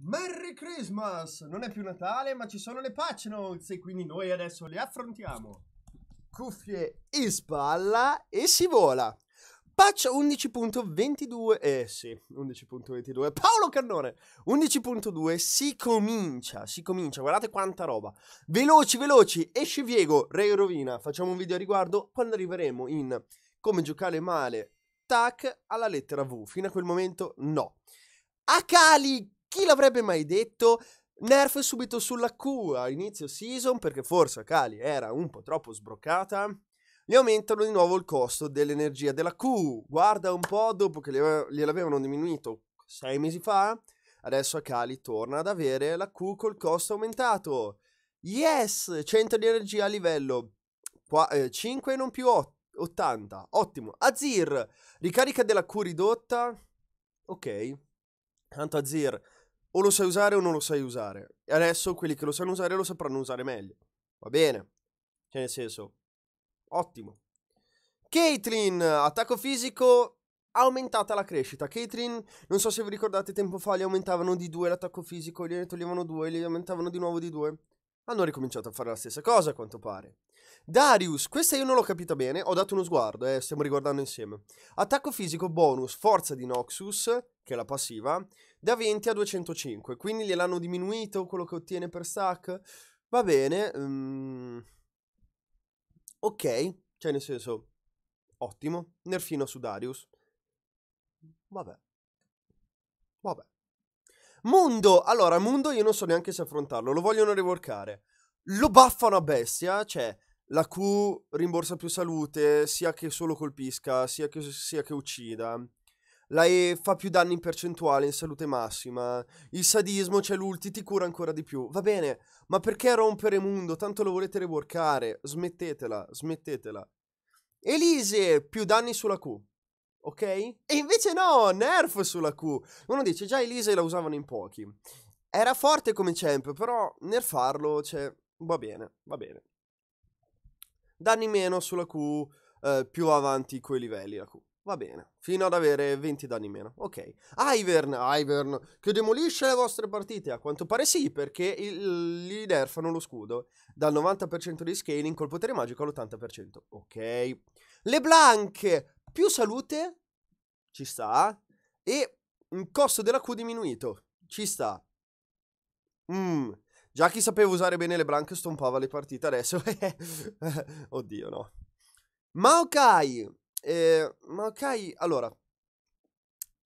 Merry Christmas! Non è più Natale, ma ci sono le patch notes e quindi noi adesso le affrontiamo. Cuffie in spalla e si vola. Patch 11.22, eh sì, 11.22, Paolo Cannone, 11.2, si comincia, si comincia, guardate quanta roba, veloci, veloci, esci Viego, Re Rovina, facciamo un video a riguardo quando arriveremo in come giocare male, tac, alla lettera V, fino a quel momento no. Akali chi l'avrebbe mai detto? Nerf subito sulla Q a inizio season perché forse Kali era un po' troppo sbroccata. Gli aumentano di nuovo il costo dell'energia della Q. Guarda un po' dopo che gliel'avevano diminuito sei mesi fa. Adesso Akali torna ad avere la Q col costo aumentato. Yes! 100 di energia a livello Qua, eh, 5 non più 80. Ottimo. Azir, ricarica della Q ridotta. Ok. Tanto Azir o lo sai usare o non lo sai usare. E adesso quelli che lo sanno usare lo sapranno usare meglio. Va bene. Cioè, nel senso, ottimo. Caitlyn, attacco fisico, aumentata la crescita. Caitlyn, non so se vi ricordate, tempo fa gli aumentavano di 2 l'attacco fisico, li toglievano 2, li aumentavano di nuovo di 2. Hanno ricominciato a fare la stessa cosa, a quanto pare. Darius, questa io non l'ho capita bene, ho dato uno sguardo, eh, stiamo riguardando insieme. Attacco fisico bonus, forza di Noxus, che è la passiva, da 20 a 205, quindi gliel'hanno diminuito quello che ottiene per stack? Va bene, um... ok, cioè nel senso, ottimo, nerfino su Darius. Vabbè, vabbè. Mundo, allora, Mundo io non so neanche se affrontarlo, lo vogliono reworkare. Lo buffano a bestia, cioè la Q rimborsa più salute, sia che solo colpisca, sia che, sia che uccida. La E fa più danni in percentuale, in salute massima. Il sadismo, c'è cioè l'ulti, ti cura ancora di più. Va bene, ma perché rompere Mundo? Tanto lo volete reworkare. Smettetela, smettetela. Elise, più danni sulla Q ok? E invece no, nerf sulla Q. Uno dice, già Elise la usavano in pochi. Era forte come champ, però nerfarlo, cioè, va bene, va bene. Danni meno sulla Q, eh, più avanti quei livelli la Q. Va bene, fino ad avere 20 danni meno. Ok. Ivern, Ivern, che demolisce le vostre partite. A quanto pare sì, perché gli nerfano lo scudo. Dal 90% di scaling col potere magico all'80%. Ok. Le Blanche, più salute, ci sta, e un costo della Q diminuito, ci sta. Mm. Già chi sapeva usare bene le branche stompava le partite adesso. Eh, oddio, no. Maokai. Eh, Maokai, allora,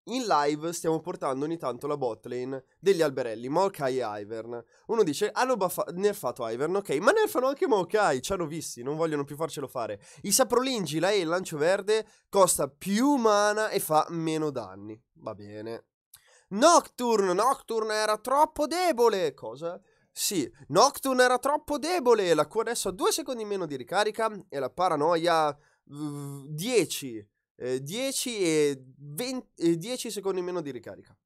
in live stiamo portando ogni tanto la botlane degli alberelli, Mokai e Ivern. Uno dice, hanno ah, baffa- nerfato Ivern, ok, ma nerfano anche Mokai, ci hanno visti, non vogliono più farcelo fare. I saprolingi, la E, il lancio verde, costa più mana e fa meno danni. Va bene. Nocturne, Nocturne era troppo debole. Cosa? Sì, Nocturne era troppo debole, la Q adesso ha 2 secondi in meno di ricarica e la paranoia 10 eh, 10 e 20, eh, 10 secondi in meno di ricarica.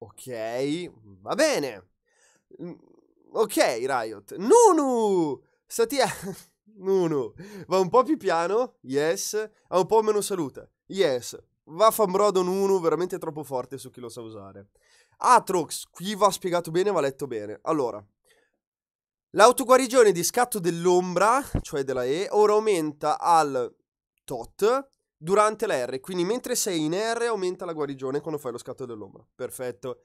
Ok, va bene. Mm, ok, Riot. Nunu! Satia... Nunu. Va un po' più piano, yes. Ha un po' meno salute, yes. Va Fambrodo Nunu, veramente troppo forte su chi lo sa usare. Atrox, qui va spiegato bene, va letto bene. Allora, l'autoguarigione di scatto dell'ombra, cioè della E, ora aumenta al tot durante la R. Quindi mentre sei in R aumenta la guarigione quando fai lo scatto dell'ombra. Perfetto.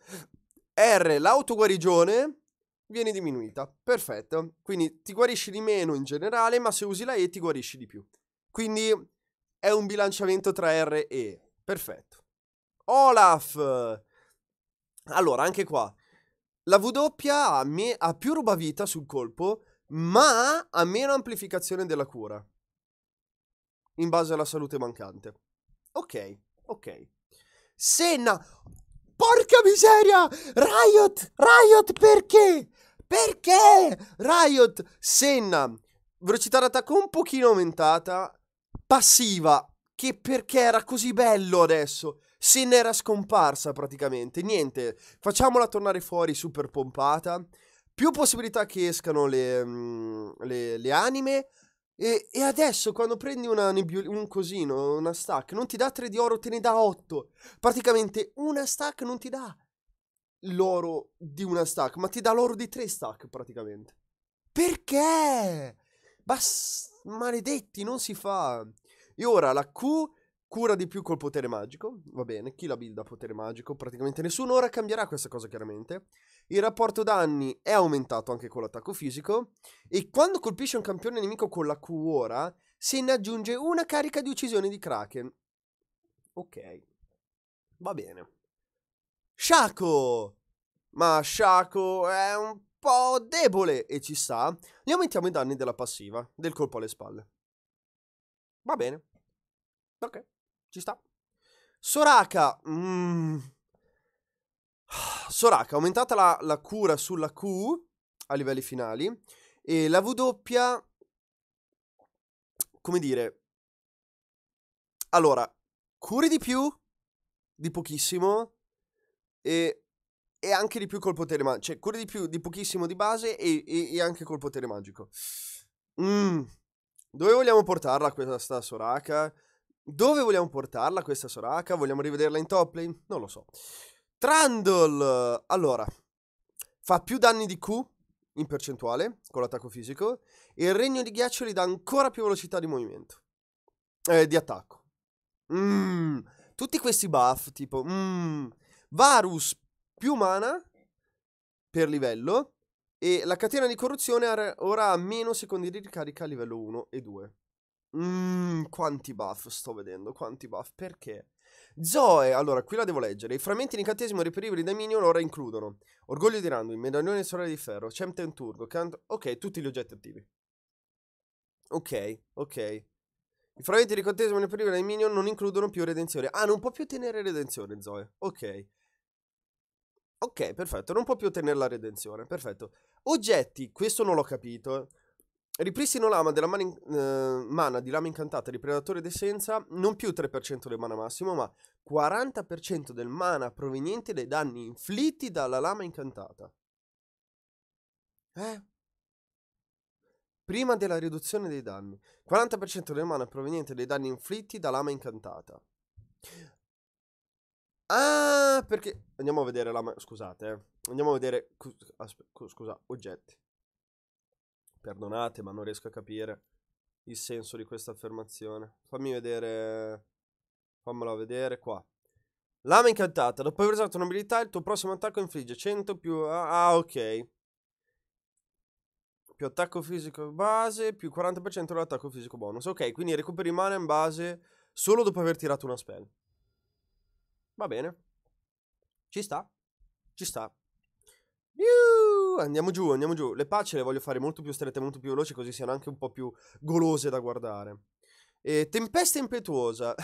R, l'autoguarigione viene diminuita. Perfetto. Quindi ti guarisci di meno in generale, ma se usi la E ti guarisci di più. Quindi è un bilanciamento tra R e E. Perfetto. Olaf! Allora, anche qua. La W ha, me- ha più rubavita sul colpo, ma ha meno amplificazione della cura in base alla salute mancante. Ok, ok. Senna, porca miseria! Riot, Riot perché? Perché? Riot, Senna, velocità d'attacco un pochino aumentata, passiva, che perché era così bello adesso? Senna era scomparsa praticamente, niente, facciamola tornare fuori super pompata più possibilità che escano le, mm, le, le, anime, e, e adesso quando prendi una nebul- un cosino, una stack, non ti dà 3 di oro, te ne dà 8. Praticamente una stack non ti dà l'oro di una stack, ma ti dà l'oro di 3 stack praticamente. Perché? Bas- maledetti, non si fa. E ora la Q Cura di più col potere magico, va bene, chi la builda a potere magico? Praticamente nessuno, ora cambierà questa cosa chiaramente. Il rapporto danni è aumentato anche con l'attacco fisico e quando colpisce un campione nemico con la Q ora se ne aggiunge una carica di uccisione di Kraken. Ok, va bene. Shaco! Ma Shaco è un po' debole e ci sta. Gli aumentiamo i danni della passiva, del colpo alle spalle. Va bene. Ok. Ci sta. Soraka. Mm. Soraka, aumentata la, la, cura sulla Q a livelli finali. E la W, come dire... Allora, curi di più, di pochissimo, e, e anche di più col potere magico. Cioè, curi di più, di pochissimo di base e, e, e anche col potere magico. Mm. Dove vogliamo portarla questa Soraka? Dove vogliamo portarla questa Soraka? Vogliamo rivederla in top lane? Non lo so. Trundle! Allora, fa più danni di Q in percentuale con l'attacco fisico e il regno di ghiaccio gli dà ancora più velocità di movimento. Eh, di attacco. Mm, tutti questi buff, tipo... Mm, Varus più mana per livello e la catena di corruzione ora ha meno secondi di ricarica a livello 1 e 2. Mmm, quanti buff sto vedendo, quanti buff, perché? Zoe, allora, qui la devo leggere. I frammenti di incantesimo reperibili dai minion ora includono Orgoglio di Randuin, Medaglione Sorella di Ferro, Champion Turgo, Cant... Ok, tutti gli oggetti attivi. Ok, ok. I frammenti di incantesimo reperibili dai minion non includono più redenzione. Ah, non può più tenere redenzione, Zoe. Ok. Ok, perfetto, non può più ottenere la redenzione, perfetto. Oggetti, questo non l'ho capito. Eh. Ripristino l'ama della mana, eh, mana di lama incantata di Predatore d'Essenza, non più 3% del mana massimo, ma 40% del mana proveniente dai danni inflitti dalla lama incantata. Eh? Prima della riduzione dei danni. 40% del mana proveniente dai danni inflitti da lama incantata. Ah, perché... Andiamo a vedere lama... Scusate, eh. Andiamo a vedere... Aspe... Scusa, oggetti. Perdonate, ma non riesco a capire il senso di questa affermazione. Fammi vedere. Fammela vedere qua. Lama incantata. Dopo aver usato un'abilità, il tuo prossimo attacco infligge 100 più. Ah, ah, ok. Più attacco fisico base, più 40% dell'attacco fisico bonus. Ok, quindi recuperi mana in base solo dopo aver tirato una spell. Va bene. Ci sta. Ci sta. Iuh! andiamo giù, andiamo giù. Le pace le voglio fare molto più strette, molto più veloci, così siano anche un po' più golose da guardare. Eh, tempesta impetuosa.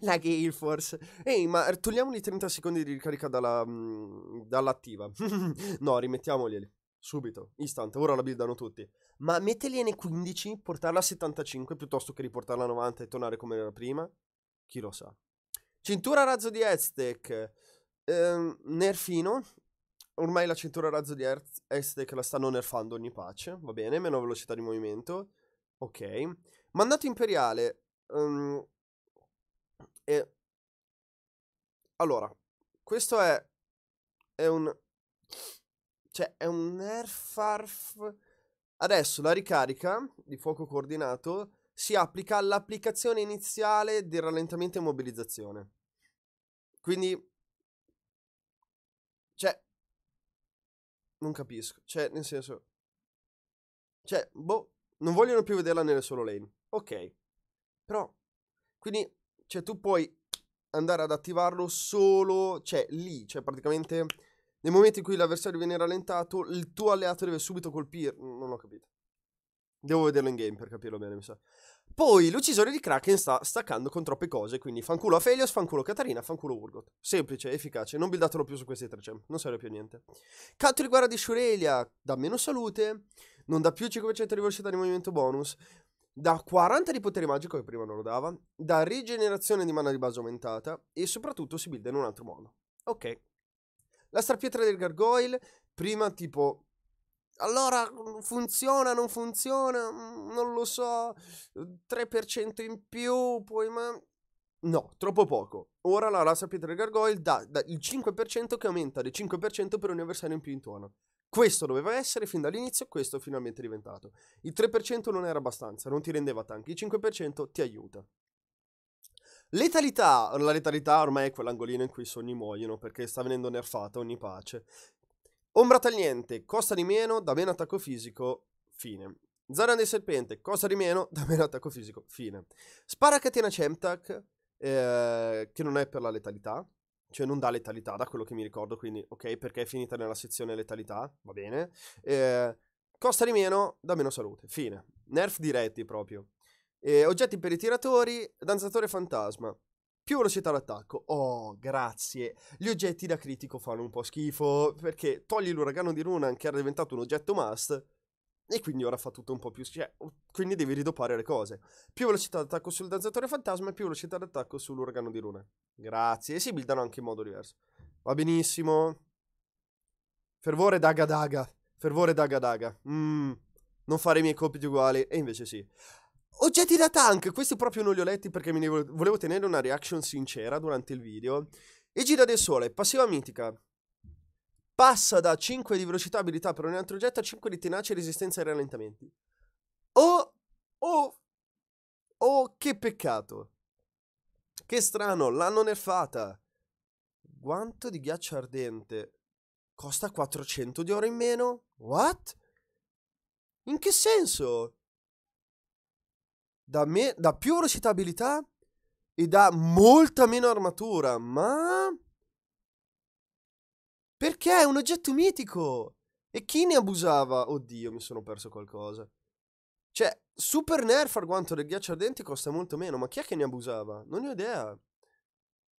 la Gale Force. Ehi, ma togliamoli 30 secondi di ricarica dalla, mm, dall'attiva. no, rimettiamoli Subito, istante, ora la buildano tutti. Ma mettergliene 15, portarla a 75 piuttosto che riportarla a 90 e tornare come era prima? Chi lo sa. Cintura razzo di Aztec. Ehm, nerfino, ormai la cintura razzo di Earth Est la stanno nerfando ogni pace, va bene, meno velocità di movimento, ok. Mandato imperiale, um, e... Allora, questo è, è un... Cioè, è un nerf arf... Adesso la ricarica di fuoco coordinato si applica all'applicazione iniziale di rallentamento e mobilizzazione. Quindi non capisco. Cioè, nel senso... Cioè, boh, non vogliono più vederla nelle solo lane. Ok. Però, quindi, cioè, tu puoi andare ad attivarlo solo, cioè, lì, cioè, praticamente... Nel momento in cui l'avversario viene rallentato, il tuo alleato deve subito colpire. Non ho capito. Devo vederlo in game per capirlo bene, mi sa. Poi l'uccisore di Kraken sta staccando con troppe cose, quindi fanculo a Felios, fanculo a Katarina, fanculo Urgot. Semplice, efficace, non buildatelo più su questi tre champ, non serve più a niente. Canto di guerra di Shurelia, dà meno salute, non dà più 5% di velocità di movimento bonus, dà 40 di potere magico che prima non lo dava, dà rigenerazione di mana di base aumentata e soprattutto si builda in un altro modo. Ok. La strapietra del gargoyle, prima tipo allora mm, funziona, non funziona, mm, non lo so, 3% in più, poi ma... No, troppo poco. Ora la rasa pietra gargoyle dà, dà il 5% che aumenta del 5% per un avversario in più in tuono. Questo doveva essere fin dall'inizio, questo è finalmente diventato. Il 3% non era abbastanza, non ti rendeva tanti, il 5% ti aiuta. Letalità, la letalità ormai è quell'angolino in cui i sogni muoiono perché sta venendo nerfata ogni pace. Ombra tagliente, costa di meno, da meno attacco fisico, fine. Zara del serpente, costa di meno, da meno attacco fisico, fine. Spara catena Chemtak, eh, che non è per la letalità, cioè non dà letalità da quello che mi ricordo, quindi ok perché è finita nella sezione letalità, va bene. Eh, costa di meno, da meno salute, fine. Nerf diretti proprio. Eh, oggetti per i tiratori, danzatore fantasma. Più velocità d'attacco. Oh, grazie. Gli oggetti da critico fanno un po' schifo, perché togli l'uragano di Runan che era diventato un oggetto must, e quindi ora fa tutto un po' più... Cioè, quindi devi ridopare le cose. Più velocità d'attacco sul danzatore fantasma e più velocità d'attacco sull'uragano di Runan. Grazie. E si buildano anche in modo diverso. Va benissimo. Fervore daga daga. Fervore daga daga. Mm, non fare i miei compiti uguali. E invece sì. Oggetti da tank, questi proprio non li ho letti perché mi volevo, volevo tenere una reaction sincera durante il video. E gira del sole, passiva mitica. Passa da 5 di velocità abilità per ogni altro oggetto a 5 di tenacia e resistenza ai rallentamenti. Oh, oh, oh, che peccato. Che strano, l'hanno nerfata. Guanto di ghiaccio ardente. Costa 400 di oro in meno? What? In che senso? da, me- da più velocità abilità e da molta meno armatura, ma... Perché è un oggetto mitico? E chi ne abusava? Oddio, mi sono perso qualcosa. Cioè, super nerf al guanto del ghiaccio ardente costa molto meno, ma chi è che ne abusava? Non ne ho idea.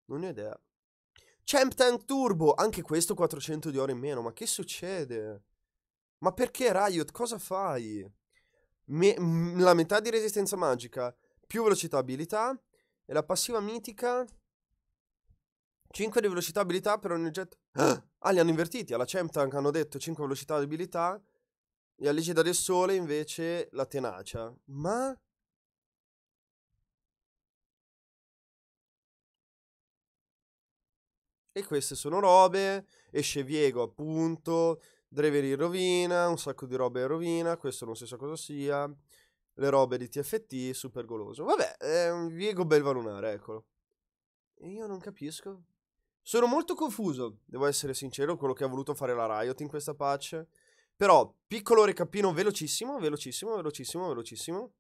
Non ne ho idea. Champ Tank Turbo, anche questo 400 di oro in meno, ma che succede? Ma perché Riot, cosa fai? me- la metà di resistenza magica, più velocità abilità e la passiva mitica 5 di velocità abilità per ogni oggetto. Ah, ah li hanno invertiti. Alla Chemtank hanno detto 5 velocità abilità e a Legida del Sole invece la tenacia. Ma E queste sono robe, esce Viego appunto, Drever in rovina, un sacco di robe in rovina, questo non si sa cosa sia, le robe di TFT, super goloso. Vabbè, è ehm, un Viego Belvalunare, eccolo. E io non capisco. Sono molto confuso, devo essere sincero, quello che ha voluto fare la Riot in questa patch. Però, piccolo recapino velocissimo, velocissimo, velocissimo, velocissimo.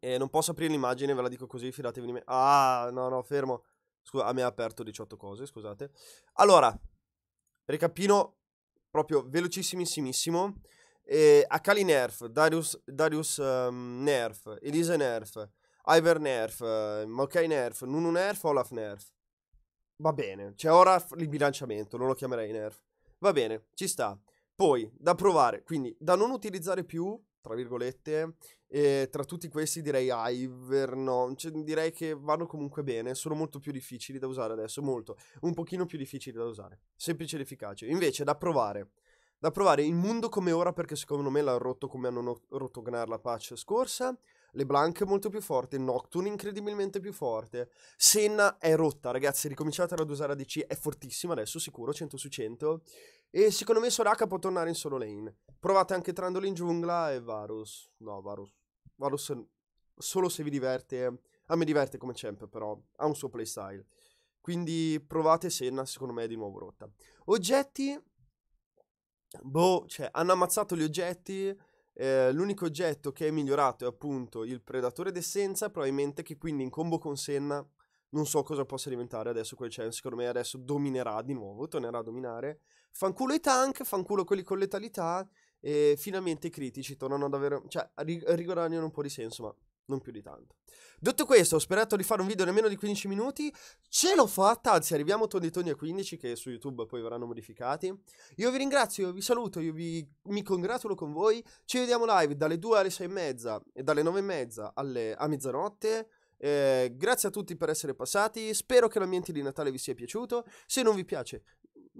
E non posso aprire l'immagine, ve la dico così, fidatevi di me. Ah, no, no, fermo. Scusa, a me ha aperto 18 cose, scusate. Allora, recapino proprio velocissimissimo. E Akali Nerf, Darius, Darius um, Nerf, Elise Nerf, Iver Nerf, uh, Nerf, Nunu Nerf, Olaf Nerf. Va bene, c'è cioè ora il bilanciamento, non lo chiamerei Nerf. Va bene, ci sta. Poi, da provare, quindi da non utilizzare più tra virgolette, e tra tutti questi direi Ivern, cioè, direi che vanno comunque bene, sono molto più difficili da usare adesso, molto, un pochino più difficili da usare, Semplice ed efficace. Invece da provare, da provare il mondo come ora perché secondo me l'ha rotto come hanno rotto Gnar la patch scorsa, LeBlanc è molto più forte, Nocturne incredibilmente più forte, Senna è rotta, ragazzi, ricominciate ad usare ADC, è fortissima adesso, sicuro, 100 su 100, e secondo me Soraka può tornare in solo lane. Provate anche Trandolo in giungla e Varus, no, Varus, Varus solo se vi diverte, a me diverte come champ però, ha un suo playstyle. Quindi provate Senna, secondo me è di nuovo rotta. Oggetti, Boh, cioè, hanno ammazzato gli oggetti. Eh, l'unico oggetto che è migliorato è appunto il Predatore d'essenza, probabilmente che quindi in combo con Senna non so cosa possa diventare adesso quel Champ, secondo me adesso dominerà di nuovo, tornerà a dominare. Fanculo i tank, fanculo quelli con letalità e finalmente i critici tornano ad avere, cioè riguadagnano un po' di senso, ma non più di tanto. Detto questo, ho sperato di fare un video nemmeno di 15 minuti, ce l'ho fatta, anzi arriviamo toni toni a 15 che su YouTube poi verranno modificati. Io vi ringrazio, vi saluto, io vi, mi congratulo con voi, ci vediamo live dalle 2 alle 6 e mezza e dalle 9 e mezza alle, a mezzanotte. Eh, grazie a tutti per essere passati, spero che l'ambiente di Natale vi sia piaciuto, se non vi piace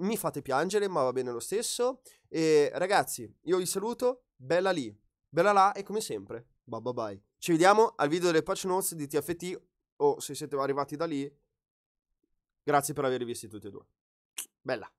mi fate piangere ma va bene lo stesso. E ragazzi, io vi saluto, bella lì, bella là e come sempre, bye bye bye. Ci vediamo al video delle patch notes di TFT o se siete arrivati da lì, grazie per aver visto tutti e due. Bella.